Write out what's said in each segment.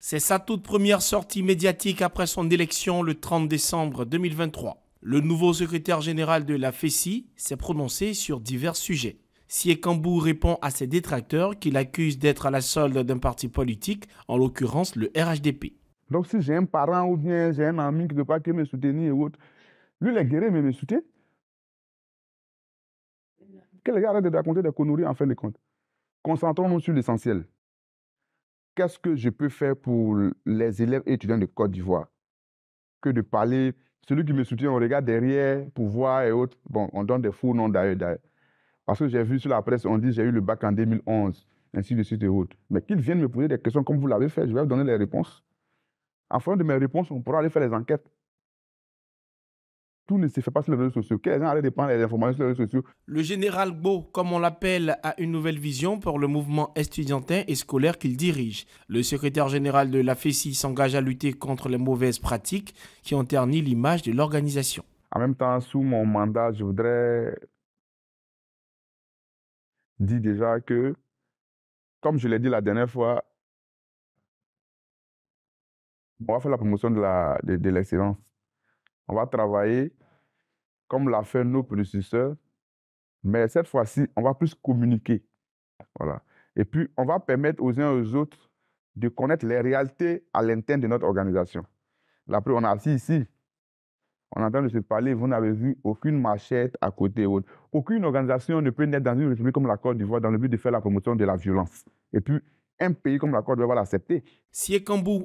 C'est sa toute première sortie médiatique après son élection le 30 décembre 2023. Le nouveau secrétaire général de la Fesi s'est prononcé sur divers sujets. Siekambou répond à ses détracteurs qu'il accuse d'être à la solde d'un parti politique, en l'occurrence le RHDP. Donc si j'ai un parent ou bien j'ai un ami qui ne peut pas me soutenir ou autre, lui, il est guéri, mais me soutient. Que les gars arrêtent de raconter des conneries en fin de compte. Concentrons-nous sur l'essentiel qu'est-ce que je peux faire pour les élèves et étudiants de Côte d'Ivoire que de parler. Celui qui me soutient, on regarde derrière, pour voir et autres. Bon, on donne des faux noms d'ailleurs. Parce que j'ai vu sur la presse, on dit j'ai eu le bac en 2011, ainsi de suite et autres. Mais qu'ils viennent me poser des questions comme vous l'avez fait, je vais vous donner les réponses. En fonction de mes réponses, on pourra aller faire les enquêtes tout ne se fait pas sur les réseaux sociaux. informations sur les réseaux sociaux. Le général Beau, comme on l'appelle, a une nouvelle vision pour le mouvement estudiantin et scolaire qu'il dirige. Le secrétaire général de la FESI s'engage à lutter contre les mauvaises pratiques qui ont terni l'image de l'organisation. En même temps, sous mon mandat, je voudrais dire déjà que, comme je l'ai dit la dernière fois, on va faire la promotion de l'excellence. on va travailler comme l'a fait nos prédécesseurs, mais cette fois-ci, on va plus communiquer. Voilà. Et puis, on va permettre aux uns et aux autres de connaître les réalités à l'intérieur de notre organisation. Là, après, on est assis ici, on entend de se parler, vous n'avez vu aucune machette à côté. Aucune organisation ne peut naître dans une république comme la Côte d'Ivoire dans le but de faire la promotion de la violence. Et puis, un pays comme la Côte d'Ivoire l'accepter.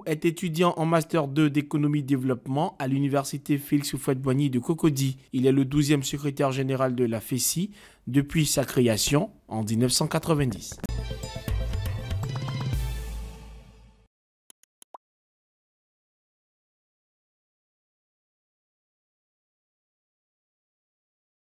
est étudiant en Master 2 d'économie-développement à l'université Félix Houphouët-Boigny de Cocody. Il est le 12e secrétaire général de la FESI depuis sa création en 1990.